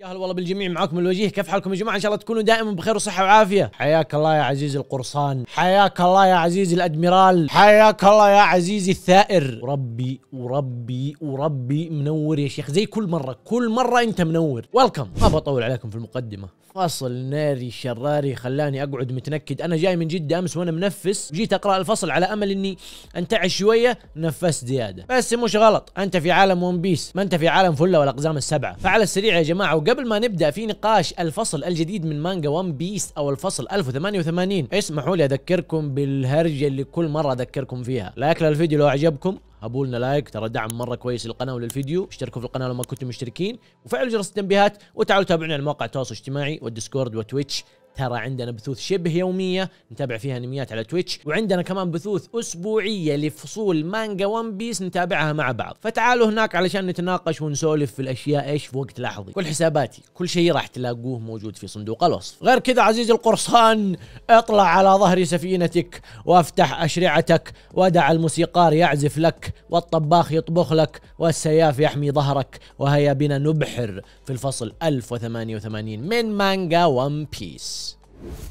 يا هلا والله بالجميع معاكم الوجيه كيف حالكم يا جماعه ان شاء الله تكونوا دائما بخير وصحه وعافيه حياك الله يا عزيزي القرصان حياك الله يا عزيزي الادميرال حياك الله يا عزيزي الثائر وربي وربي وربي منور يا شيخ زي كل مره كل مره انت منور ويلكم ما بطول عليكم في المقدمه فصل ناري شراري خلاني اقعد متنكد انا جاي من جده امس وانا منفس جيت اقرا الفصل على امل اني انتعش شويه نفست زياده بس مش غلط انت في عالم ون بيس ما انت في عالم فله والاقزام السبعه فعلى السريع يا جماعه وقبل ما نبدا في نقاش الفصل الجديد من مانجا ون بيس او الفصل 1088 اسمحوا لي اذكركم بالهرجه اللي كل مره اذكركم فيها لايك للفيديو لو عجبكم هبوا لنا لايك ترى دعم مره كويس للقناه وللفيديو اشتركوا في القناه لو ما كنتم مشتركين وفعلوا جرس التنبيهات وتعالوا تابعونا على مواقع التواصل الاجتماعي والديسكورد وتويتش ترى عندنا بثوث شبه يومية نتابع فيها انميات على تويتش وعندنا كمان بثوث أسبوعية لفصول مانجا ون بيس نتابعها مع بعض فتعالوا هناك علشان نتناقش ونسولف في الأشياء إيش في وقت لحظي كل حساباتي كل شيء راح تلاقوه موجود في صندوق الوصف غير كذا عزيزي القرصان اطلع على ظهر سفينتك وافتح أشرعتك ودع الموسيقار يعزف لك والطباخ يطبخ لك والسياف يحمي ظهرك وهيا بنا نبحر في الفصل 1088 من مانجا ون بيس you.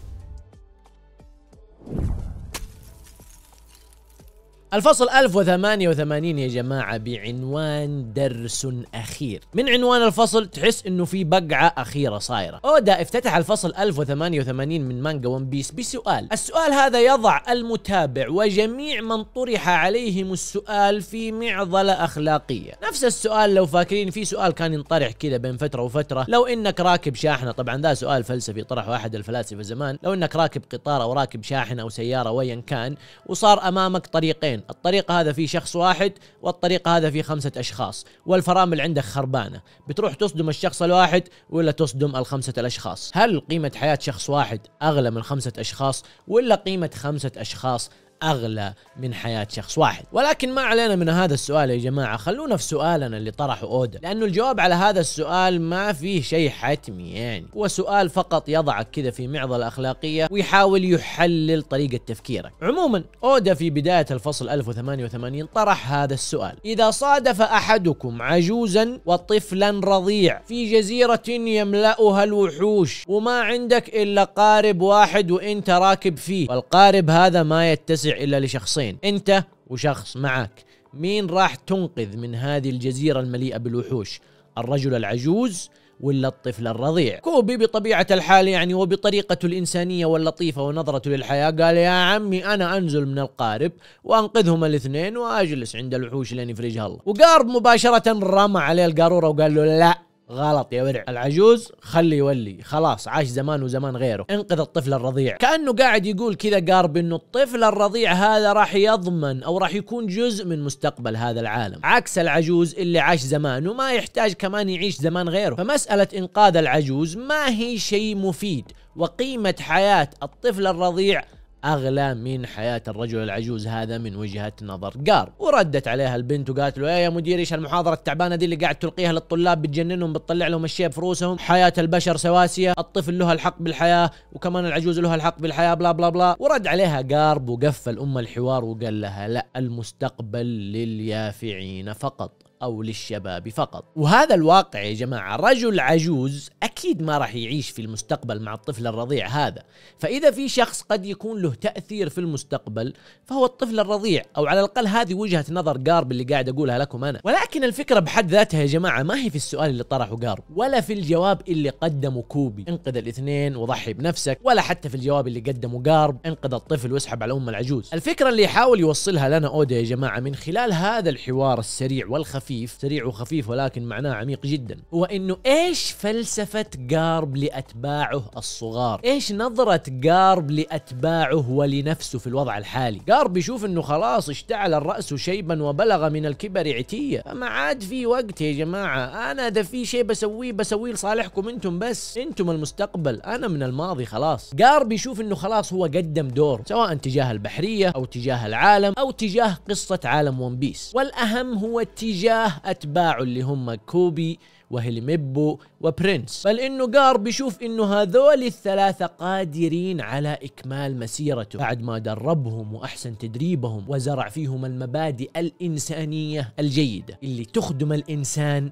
الفصل 1088 يا جماعة بعنوان درس أخير من عنوان الفصل تحس إنه في بقعة أخيرة صايرة أودا افتتح الفصل 1088 من مانجا ون بيس بسؤال السؤال هذا يضع المتابع وجميع من طرح عليهم السؤال في معضلة أخلاقية نفس السؤال لو فاكرين في سؤال كان ينطرح كذا بين فترة وفترة لو إنك راكب شاحنة طبعا ذا سؤال فلسفي طرحه أحد الفلاسفة زمان لو إنك راكب قطار أو راكب شاحنة أو سيارة وين كان وصار أمامك طريقين طريقين الطريق هذا فيه شخص واحد والطريق هذا فيه خمسة أشخاص والفرامل عندك خربانة بتروح تصدم الشخص الواحد ولا تصدم الخمسة الأشخاص هل قيمة حياة شخص واحد أغلى من خمسة أشخاص ولا قيمة خمسة أشخاص اغلى من حياه شخص واحد ولكن ما علينا من هذا السؤال يا جماعه خلونا في سؤالنا اللي طرحه اودا لانه الجواب على هذا السؤال ما فيه شيء حتمي يعني هو سؤال فقط يضعك كذا في معضله الاخلاقيه ويحاول يحلل طريقه تفكيرك عموما اودا في بدايه الفصل 1088 طرح هذا السؤال اذا صادف احدكم عجوزا وطفلا رضيع في جزيره يملاها الوحوش وما عندك الا قارب واحد وانت راكب فيه والقارب هذا ما يتسع إلا لشخصين أنت وشخص معك مين راح تنقذ من هذه الجزيرة المليئة بالوحوش الرجل العجوز ولا الطفل الرضيع كوبي بطبيعة الحال يعني وبطريقته الإنسانية واللطيفة ونظرته للحياة قال يا عمي أنا أنزل من القارب وأنقذهما الاثنين وأجلس عند الوحوش لين يفرجها الله وقارب مباشرة رمى عليه القارورة وقال له لا غلط يا ورع العجوز خلي يولي خلاص عاش زمان وزمان غيره انقذ الطفل الرضيع كانه قاعد يقول كذا قارب انه الطفل الرضيع هذا راح يضمن او راح يكون جزء من مستقبل هذا العالم عكس العجوز اللي عاش زمان وما يحتاج كمان يعيش زمان غيره فمساله انقاذ العجوز ما هي شيء مفيد وقيمه حياه الطفل الرضيع اغلى من حياه الرجل العجوز هذا من وجهه نظر جار وردت عليها البنت وقالت له إيه يا مدير ايش المحاضره التعبانه دي اللي قاعد تلقيها للطلاب بتجننهم بتطلع لهم الشيب في رؤوسهم حياه البشر سواسيه الطفل له الحق بالحياه وكمان العجوز له الحق بالحياه بلا بلا بلا ورد عليها جارب وقفل ام الحوار وقال لها لا المستقبل لليافعين فقط أو للشباب فقط وهذا الواقع يا جماعة رجل عجوز أكيد ما راح يعيش في المستقبل مع الطفل الرضيع هذا فإذا في شخص قد يكون له تأثير في المستقبل فهو الطفل الرضيع أو على الأقل هذه وجهة نظر قارب اللي قاعد أقولها لكم أنا ولكن الفكرة بحد ذاتها يا جماعة ما هي في السؤال اللي طرحه قارب ولا في الجواب اللي قدمه كوبي انقذ الاثنين وضحي بنفسك ولا حتى في الجواب اللي قدمه قارب انقذ الطفل واسحب على أم العجوز الفكرة اللي يحاول يوصلها لنا أودا يا جماعة من خلال هذا الحوار السريع والخفيف خفيف سريع وخفيف ولكن معناه عميق جدا هو انه ايش فلسفة قارب لاتباعه الصغار ايش نظرة قارب لاتباعه ولنفسه في الوضع الحالي قارب يشوف انه خلاص اشتعل الرأس شيبا وبلغ من الكبر عتية فما عاد في وقت يا جماعة انا ده في شيء بسويه بسويه لصالحكم انتم بس انتم المستقبل انا من الماضي خلاص قارب يشوف انه خلاص هو قدم دور سواء تجاه البحرية او تجاه العالم او تجاه قصة عالم ون بيس والاهم هو تجاه اتباعه اللي هم كوبي وهلميبو وبرنس بل انه جار بيشوف انه هذول الثلاثة قادرين على اكمال مسيرته بعد ما دربهم واحسن تدريبهم وزرع فيهم المبادئ الانسانية الجيدة اللي تخدم الانسان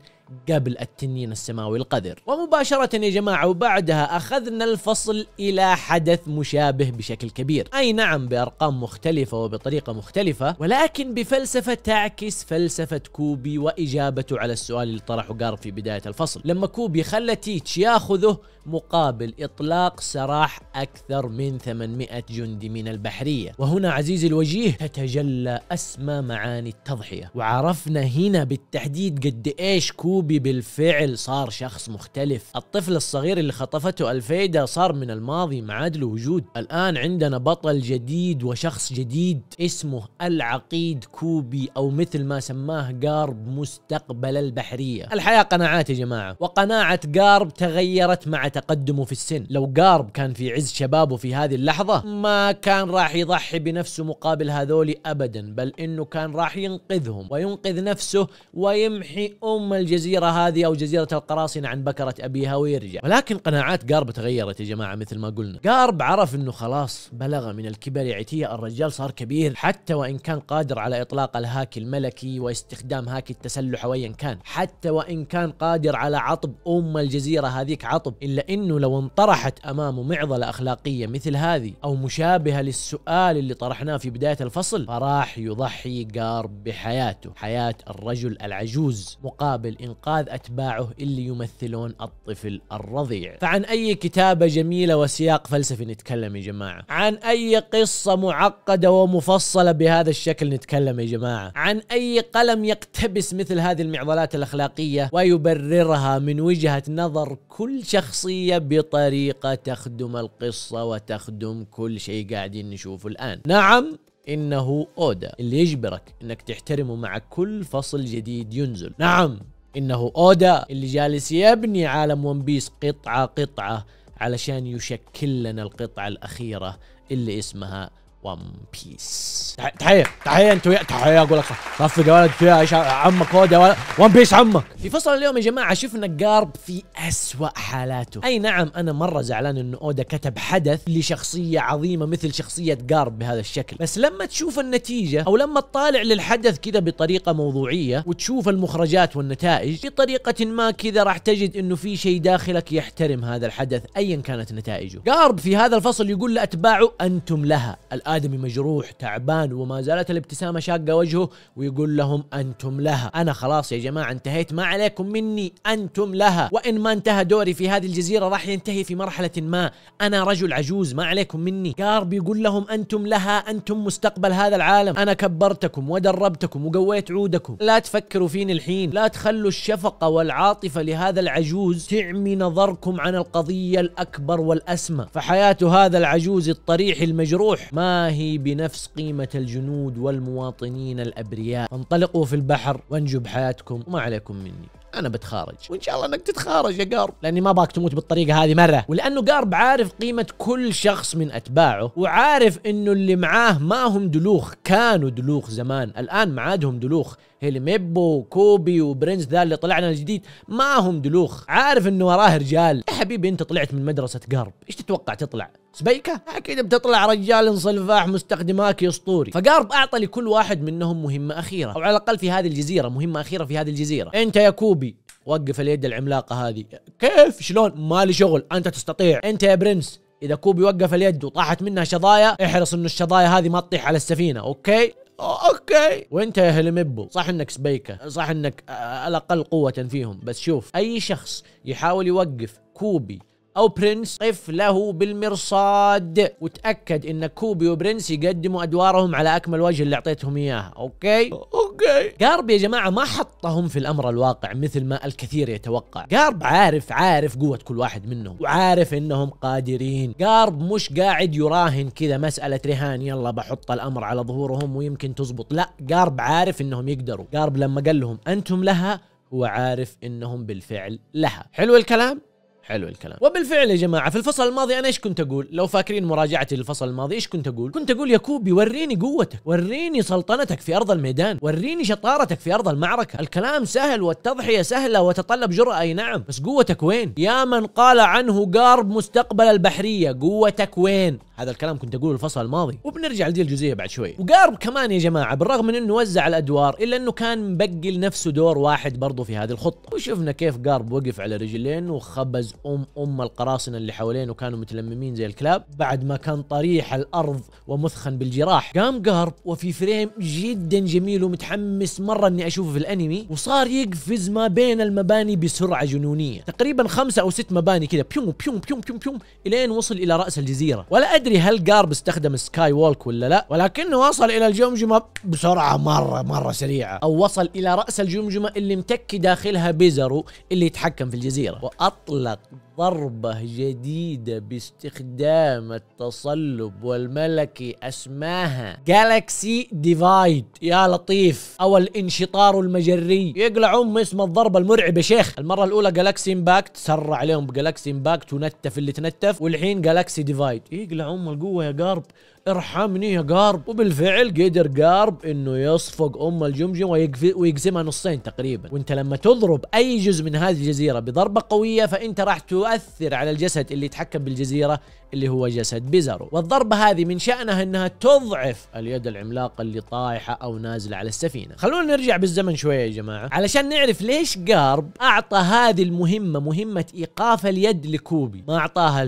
قبل التنين السماوي القذر ومباشرة يا جماعة وبعدها أخذنا الفصل إلى حدث مشابه بشكل كبير أي نعم بأرقام مختلفة وبطريقة مختلفة ولكن بفلسفة تعكس فلسفة كوبي وإجابته على السؤال اللي طرحه جارب في بداية الفصل لما كوبي بيخلى تيتش ياخذه مقابل إطلاق سراح أكثر من 800 جندي من البحرية وهنا عزيزي الوجيه تتجلى أسمى معاني التضحية وعرفنا هنا بالتحديد قد إيش كوبي بالفعل صار شخص مختلف الطفل الصغير اللي خطفته الفيدا صار من الماضي ما عاد له وجود الآن عندنا بطل جديد وشخص جديد اسمه العقيد كوبي أو مثل ما سماه قارب مستقبل البحرية الحياة قناعات يا جماعة وقناعة قارب تغيرت مع تقدمه في السن لو قارب كان في عز شبابه في هذه اللحظة ما كان راح يضحي بنفسه مقابل هذول أبدا بل إنه كان راح ينقذهم وينقذ نفسه ويمحي أم الجزيرة هذه أو جزيرة القراصنة عن بكرة أبيها ويرجع ولكن قناعات قارب تغيرت يا جماعة مثل ما قلنا قارب عرف إنه خلاص بلغ من الكبر عتية الرجال صار كبير حتى وإن كان قادر على إطلاق الهاكي الملكي واستخدام هاكي التسلح وأيا كان حتى وإن كان قادر على عطب أم الجزيرة هذيك عطب إلا انه لو انطرحت امامه معضله اخلاقيه مثل هذه او مشابهه للسؤال اللي طرحناه في بدايه الفصل فراح يضحي قارب بحياته، حياه الرجل العجوز مقابل انقاذ اتباعه اللي يمثلون الطفل الرضيع. فعن اي كتابه جميله وسياق فلسفي نتكلم يا جماعه، عن اي قصه معقده ومفصله بهذا الشكل نتكلم يا جماعه، عن اي قلم يقتبس مثل هذه المعضلات الاخلاقيه ويبررها من وجهه نظر كل شخص الشخصيه بطريقه تخدم القصه وتخدم كل شيء قاعدين نشوفه الان نعم انه اودا اللي يجبرك انك تحترمه مع كل فصل جديد ينزل نعم انه اودا اللي جالس يبني عالم ون بيس قطعه قطعه علشان يشكل لنا القطعه الاخيره اللي اسمها ون بيس تحيه تحيه انتوا تحيه اقول لك صفق يا ولد فيها عمك هو يا ولد ون بيس عمك في فصل اليوم يا جماعه شفنا جارب في أسوأ حالاته اي نعم انا مره زعلان انه اودا كتب حدث لشخصيه عظيمه مثل شخصيه جارب بهذا الشكل بس لما تشوف النتيجه او لما تطالع للحدث كذا بطريقه موضوعيه وتشوف المخرجات والنتائج بطريقه ما كذا راح تجد انه في شيء داخلك يحترم هذا الحدث ايا كانت نتائجه جارب في هذا الفصل يقول لاتباعه انتم لها ادمي مجروح تعبان وما زالت الابتسامه شاقه وجهه ويقول لهم انتم لها انا خلاص يا جماعه انتهيت ما عليكم مني انتم لها وان ما انتهى دوري في هذه الجزيره راح ينتهي في مرحله ما انا رجل عجوز ما عليكم مني كارب يقول لهم انتم لها انتم مستقبل هذا العالم انا كبرتكم ودربتكم وقويت عودكم لا تفكروا فيني الحين لا تخلوا الشفقه والعاطفه لهذا العجوز تعمي نظركم عن القضيه الاكبر والاسمى فحياه هذا العجوز الطريح المجروح ما نعاهي بنفس قيمة الجنود والمواطنين الأبرياء انطلقوا في البحر وانجوا بحياتكم وما عليكم مني انا بتخارج وان شاء الله انك تتخارج يا قارب لاني ما باك تموت بالطريقه هذه مره ولانه قارب عارف قيمه كل شخص من اتباعه وعارف انه اللي معاه ما هم دلوخ كانوا دلوخ زمان الان معادهم دلوخ هيلميبو وكوبي وبرنس ذا اللي طلعنا الجديد ما هم دلوخ عارف انه وراه رجال يا إيه حبيبي انت طلعت من مدرسه قرب ايش تتوقع تطلع سبيكه اكيد بتطلع رجال صلفاح مستخدماك اسطوري فقارب اعطى لكل واحد منهم مهمه اخيره او على الاقل في هذه الجزيره مهمه اخيره في هذه الجزيره انت يا كوبي وقف اليد العملاقه هذه كيف شلون مالي شغل انت تستطيع انت يا برنس اذا كوبي وقف اليد وطاحت منها شظايا احرص انه الشظايا هذه ما تطيح على السفينه اوكي آه، اوكي وانت يا هلمبو صح انك سبيكه صح انك الاقل قوه فيهم بس شوف اي شخص يحاول يوقف كوبي او برنس قف له بالمرصاد وتاكد ان كوبي وبرنس يقدموا ادوارهم على اكمل وجه اللي اعطيتهم اياها اوكي اوكي جارب يا جماعه ما حطهم في الامر الواقع مثل ما الكثير يتوقع جارب عارف عارف قوه كل واحد منهم وعارف انهم قادرين جارب مش قاعد يراهن كذا مساله رهان يلا بحط الامر على ظهورهم ويمكن تزبط لا جارب عارف انهم يقدروا جارب لما قال لهم انتم لها هو عارف انهم بالفعل لها حلو الكلام حلو الكلام وبالفعل يا جماعه في الفصل الماضي انا ايش كنت اقول لو فاكرين مراجعتي للفصل الماضي ايش كنت اقول كنت اقول يكوبي وريني قوتك وريني سلطنتك في ارض الميدان وريني شطارتك في ارض المعركه الكلام سهل والتضحيه سهله وتطلب جرأه اي نعم بس قوتك وين يا من قال عنه قارب مستقبل البحريه قوتك وين هذا الكلام كنت اقوله الفصل الماضي وبنرجع لدي الجزئيه بعد شوي وقارب كمان يا جماعه بالرغم من انه وزع الادوار الا انه كان مبقي لنفسه دور واحد برضه في هذه الخطه وشفنا كيف قارب وقف على رجلين وخبز ام ام القراصنه اللي حوالينه كانوا متلممين زي الكلاب بعد ما كان طريح الارض ومثخن بالجراح قام قارب وفي فريم جدا جميل ومتحمس مره اني اشوفه في الانمي وصار يقفز ما بين المباني بسرعه جنونيه تقريبا خمسه او ست مباني كذا بيوم بيوم بيوم بيوم بيوم الين وصل الى راس الجزيره ولا أدري ادري هل جارب استخدم سكاي وولك ولا لا ولكنه وصل الى الجمجمه بسرعه مره مره سريعه او وصل الى راس الجمجمه اللي متكي داخلها بيزرو اللي يتحكم في الجزيره واطلق ضربة جديدة باستخدام التصلب والملكي اسماها جالكسي ديفايد يا لطيف او الانشطار المجري يقلع اسم الضربة المرعبة شيخ المرة الاولى جالكسي امباكت سرع عليهم بجالكسي امباكت ونتف اللي تنتف والحين جالكسي ديفايد يقلع ام القوة يا قارب ارحمني يا قارب وبالفعل قدر قارب انه يصفق ام الجمجمة ويقسمها نصين تقريبا وانت لما تضرب اي جزء من هذه الجزيره بضربه قويه فانت راح يؤثر على الجسد اللي يتحكم بالجزيرة اللي هو جسد بيزارو والضربة هذه من شأنها أنها تضعف اليد العملاقة اللي طايحة أو نازلة على السفينة خلونا نرجع بالزمن شوية يا جماعة علشان نعرف ليش قارب أعطى هذه المهمة مهمة إيقاف اليد لكوبي ما أعطاها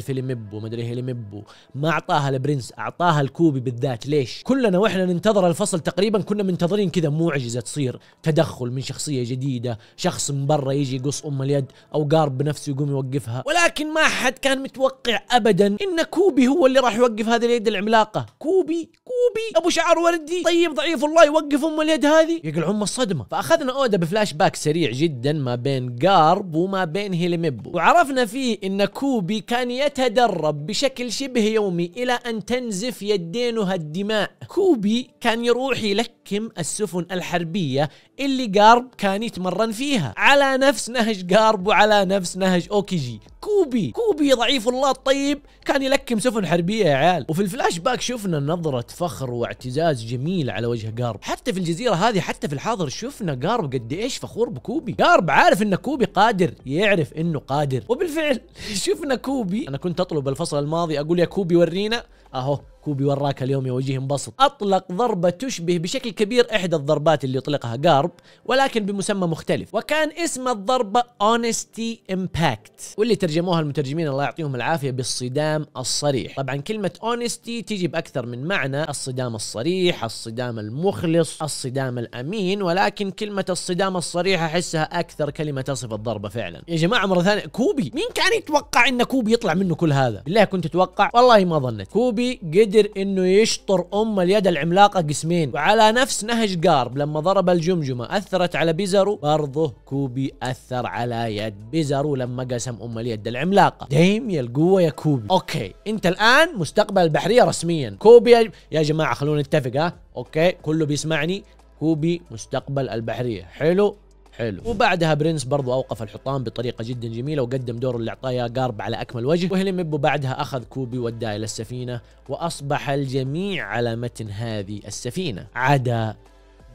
ما أدري هيلميبو ما أعطاها البرنس أعطاها الكوبي بالذات ليش كلنا وإحنا ننتظر الفصل تقريبا كنا منتظرين كذا معجزة تصير تدخل من شخصية جديدة شخص من برا يجي يقص أم اليد أو قارب بنفسه يقوم يوقفها ولكن ما حد كان متوقع أبدا ان كوبي هو اللي راح يوقف هذه اليد العملاقه كوبي كوبي ابو شعر وردي طيب ضعيف الله يوقف ام اليد هذه يقل ام الصدمه فاخذنا اودا بفلاش باك سريع جدا ما بين جارب وما بين هيلميبو وعرفنا فيه ان كوبي كان يتدرب بشكل شبه يومي الى ان تنزف يدينه الدماء كوبي كان يروح يلك تحكم السفن الحربية اللي قارب كان يتمرن فيها على نفس نهج قارب وعلى نفس نهج أوكيجي كوبي كوبي ضعيف الله الطيب كان يلكم سفن حربية يا عيال وفي الفلاش باك شفنا نظرة فخر واعتزاز جميل على وجه قارب حتى في الجزيرة هذه حتى في الحاضر شفنا قارب قد ايش فخور بكوبي قارب عارف ان كوبي قادر يعرف انه قادر وبالفعل شفنا كوبي انا كنت اطلب الفصل الماضي اقول يا كوبي ورينا اهو كوبي وراك اليوم يا وجيه انبسط أطلق ضربة تشبه بشكل كبير إحدى الضربات اللي أطلقها جارب ولكن بمسمى مختلف وكان اسم الضربة اونستي امباكت واللي ترجموها المترجمين الله يعطيهم العافية بالصدام الصريح طبعا كلمة اونستي تيجي بأكثر من معنى الصدام الصريح الصدام المخلص الصدام الأمين ولكن كلمة الصدام الصريح أحسها أكثر كلمة تصف الضربة فعلا يا جماعة مرة ثانية كوبي مين كان يتوقع أن كوبي يطلع منه كل هذا بالله كنت أتوقع والله ما ظنت كوبي قد قدر انه يشطر ام اليد العملاقه قسمين وعلى نفس نهج قارب لما ضرب الجمجمه اثرت على بيزرو برضه كوبي اثر على يد بيزرو لما قسم ام اليد العملاقه ديم يا القوه يا كوبي اوكي انت الان مستقبل البحريه رسميا كوبي يا جماعه خلونا نتفق ها اوكي كله بيسمعني كوبي مستقبل البحريه حلو حلو وبعدها برنس برضو اوقف الحطام بطريقه جدا جميله وقدم دور اللي اعطاه قارب على اكمل وجه وهلمب بعدها اخذ كوبي وداه الى السفينه واصبح الجميع على متن هذه السفينه عدا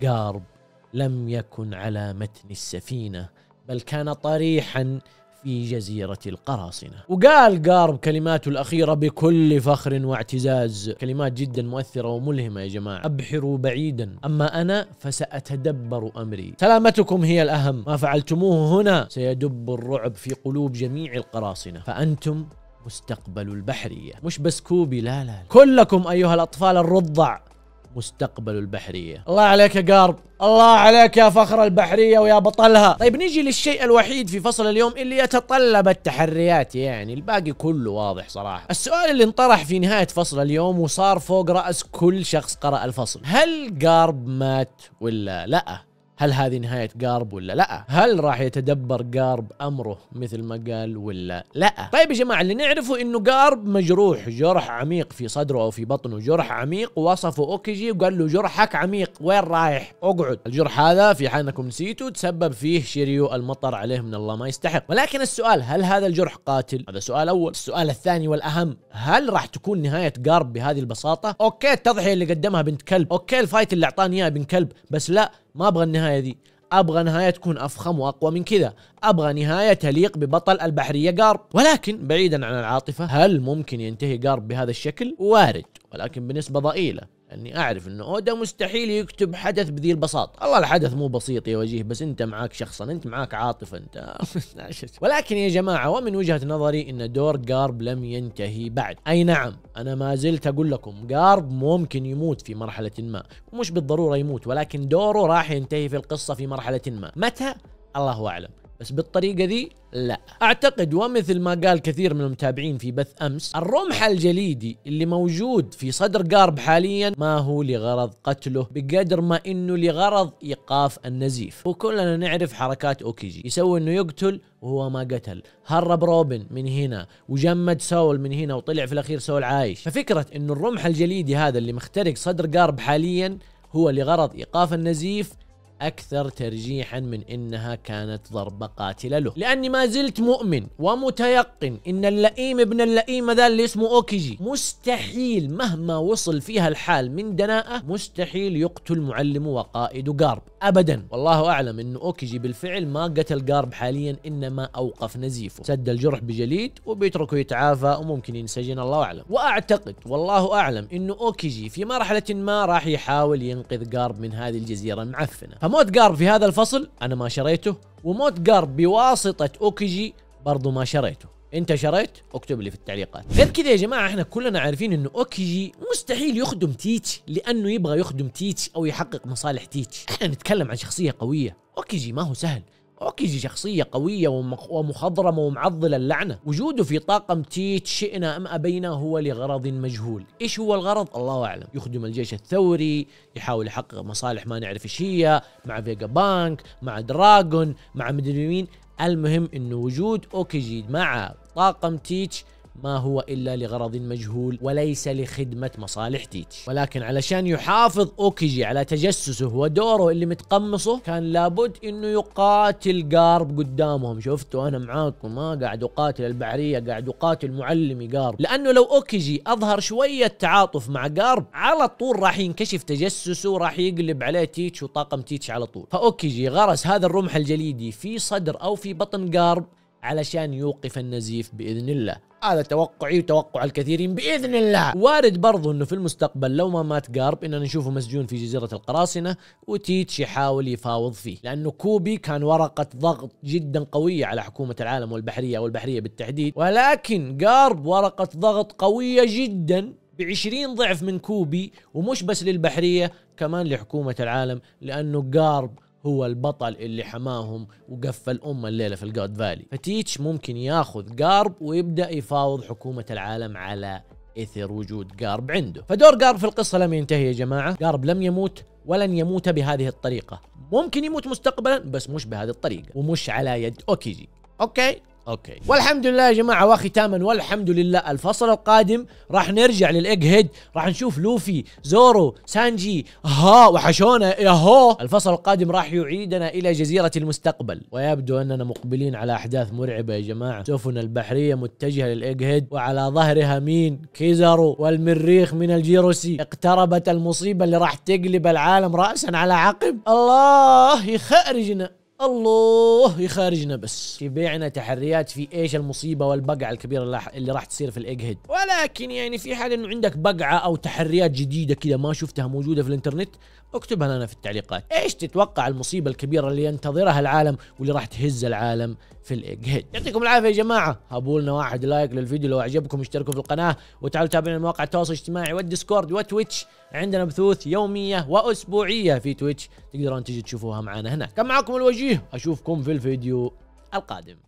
قارب لم يكن على متن السفينه بل كان طريحا في جزيرة القراصنة وقال قارب كلماته الأخيرة بكل فخر واعتزاز كلمات جدا مؤثرة وملهمة يا جماعة أبحروا بعيدا أما أنا فسأتدبر أمري سلامتكم هي الأهم ما فعلتموه هنا سيدب الرعب في قلوب جميع القراصنة فأنتم مستقبل البحرية مش بس كوبي لا لا, لا. كلكم أيها الأطفال الرضع مستقبل البحرية الله عليك يا قارب الله عليك يا فخر البحرية ويا بطلها طيب نيجي للشيء الوحيد في فصل اليوم اللي يتطلب التحريات يعني الباقي كله واضح صراحة السؤال اللي انطرح في نهاية فصل اليوم وصار فوق رأس كل شخص قرأ الفصل هل قارب مات ولا لأ هل هذه نهاية قارب ولا لا هل راح يتدبر قارب أمره مثل ما قال ولا لا طيب يا جماعة اللي نعرفه إنه قارب مجروح جرح عميق في صدره أو في بطنه جرح عميق وصفه أوكيجي وقال له جرحك عميق وين رايح اقعد الجرح هذا في حال انكم نسيتوا تسبب فيه شيريو المطر عليه من الله ما يستحق ولكن السؤال هل هذا الجرح قاتل هذا سؤال اول السؤال الثاني والاهم هل راح تكون نهاية قارب بهذه البساطة اوكي التضحية اللي قدمها بنت كلب اوكي الفايت اللي اعطاني اياه بنت كلب بس لا ما ابغى النهايه دي ابغى نهايه تكون افخم واقوى من كذا ابغى نهايه تليق ببطل البحريه قارب ولكن بعيدا عن العاطفه هل ممكن ينتهي قارب بهذا الشكل وارد ولكن بنسبه ضئيله اني اعرف انه اودا مستحيل يكتب حدث بذي البساطه، الله الحدث مو بسيط يا وجيه بس انت معاك شخصا، انت معاك عاطفه انت ولكن يا جماعه ومن وجهه نظري ان دور جارب لم ينتهي بعد، اي نعم انا ما زلت اقول لكم جارب ممكن يموت في مرحله ما، ومش بالضروره يموت ولكن دوره راح ينتهي في القصه في مرحله ما، متى؟ الله اعلم. بس بالطريقة ذي لا أعتقد ومثل ما قال كثير من المتابعين في بث أمس الرمح الجليدي اللي موجود في صدر قارب حاليا ما هو لغرض قتله بقدر ما إنه لغرض إيقاف النزيف وكلنا نعرف حركات أوكيجي يسوي إنه يقتل وهو ما قتل هرب روبن من هنا وجمد سول من هنا وطلع في الأخير سول عايش ففكرة إنه الرمح الجليدي هذا اللي مخترق صدر قارب حاليا هو لغرض إيقاف النزيف أكثر ترجيحا من إنها كانت ضربة قاتلة له لأني ما زلت مؤمن ومتيقن إن اللئيم ابن اللئيم ذا اللي اسمه أوكيجي مستحيل مهما وصل فيها الحال من دناءة مستحيل يقتل معلمه وقائد قارب أبدا والله أعلم إنه أوكيجي بالفعل ما قتل قارب حاليا إنما أوقف نزيفه سد الجرح بجليد وبيتركه يتعافى وممكن ينسجن الله أعلم وأعتقد والله أعلم إنه أوكيجي في مرحلة ما راح يحاول ينقذ قارب من هذه الجزيرة المعفنة فموت جارب في هذا الفصل انا ما شريته وموت جارب بواسطه اوكيجي برضو ما شريته انت شريت اكتب لي في التعليقات غير كذا يا جماعه احنا كلنا عارفين انه اوكيجي مستحيل يخدم تيتش لانه يبغى يخدم تيتش او يحقق مصالح تيتش احنا نتكلم عن شخصيه قويه اوكيجي ما هو سهل اوكيجي شخصية قوية ومخضرمة ومعضلة اللعنة وجوده في طاقم تيت شئنا ام ابينا هو لغرض مجهول ايش هو الغرض الله اعلم يخدم الجيش الثوري يحاول يحقق مصالح ما نعرف ايش هي مع فيجا بانك مع دراغون مع مدري مين المهم انه وجود اوكيجي مع طاقم تيتش ما هو إلا لغرض مجهول وليس لخدمة مصالح تيتش ولكن علشان يحافظ أوكيجي على تجسسه ودوره اللي متقمصه كان لابد أنه يقاتل قارب قدامهم شفتوا أنا معاكم ما قاعد أقاتل البحرية قاعد أقاتل معلمي قارب لأنه لو أوكيجي أظهر شوية تعاطف مع قارب على طول راح ينكشف تجسسه وراح يقلب عليه تيتش وطاقم تيتش على طول فأوكيجي غرس هذا الرمح الجليدي في صدر أو في بطن قارب علشان يوقف النزيف بإذن الله هذا توقعي وتوقع الكثيرين باذن الله وارد برضو انه في المستقبل لو ما مات جارب اننا نشوفه مسجون في جزيره القراصنه وتيتش يحاول يفاوض فيه لانه كوبي كان ورقه ضغط جدا قويه على حكومه العالم والبحريه والبحريه بالتحديد ولكن جارب ورقه ضغط قويه جدا 20 ضعف من كوبي ومش بس للبحرية كمان لحكومة العالم لأنه جارب هو البطل اللي حماهم وقفل أمه الليلة في الجود فالي فتيتش ممكن ياخذ قارب ويبدأ يفاوض حكومة العالم على إثر وجود قارب عنده فدور قارب في القصة لم ينتهي يا جماعة قارب لم يموت ولن يموت بهذه الطريقة ممكن يموت مستقبلا بس مش بهذه الطريقة ومش على يد أوكيجي أوكي اوكي والحمد لله يا جماعه وختاما والحمد لله الفصل القادم راح نرجع للايج هيد راح نشوف لوفي زورو سانجي ها وحشونا ياهو الفصل القادم راح يعيدنا الى جزيره المستقبل ويبدو اننا مقبلين على احداث مرعبه يا جماعه سفن البحريه متجهه للايج هيد وعلى ظهرها مين كيزارو والمريخ من الجيروسي اقتربت المصيبه اللي راح تقلب العالم راسا على عقب الله يخرجنا الله يخارجنا بس في بيعنا تحريات في ايش المصيبه والبقعه الكبيره اللي راح تصير في الايج هيد ولكن يعني في حال انه عندك بقعه او تحريات جديده كذا ما شفتها موجوده في الانترنت اكتبها لنا في التعليقات ايش تتوقع المصيبة الكبيرة اللي ينتظرها العالم واللي راح تهز العالم في الايج هيد يعطيكم العافية يا جماعة هابولنا لنا واحد لايك للفيديو لو اعجبكم اشتركوا في القناة وتعالوا تابعونا مواقع التواصل الاجتماعي والديسكورد وتويتش عندنا بثوث يومية واسبوعية في تويتش تقدرون تجي تشوفوها معنا هناك كان معكم الوجيه اشوفكم في الفيديو القادم